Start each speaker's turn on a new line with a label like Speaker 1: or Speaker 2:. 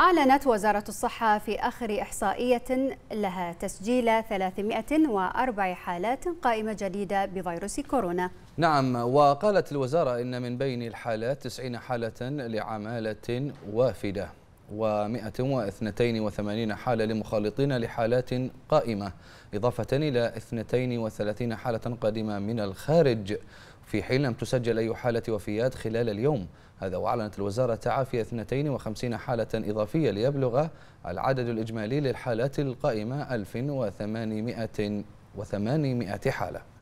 Speaker 1: أعلنت وزارة الصحة في آخر إحصائية لها تسجيل
Speaker 2: 304 حالات قائمة جديدة بفيروس كورونا
Speaker 3: نعم وقالت الوزارة إن من بين الحالات 90 حالة لعمالة وافدة و182 حالة لمخالطين لحالات قائمة إضافة إلى 32 حالة قادمة من الخارج في حين لم تسجل أي حالة وفيات خلال اليوم هذا وأعلنت الوزارة تعافي 52 حالة إضافية ليبلغ العدد الإجمالي للحالات القائمة 1800 حالة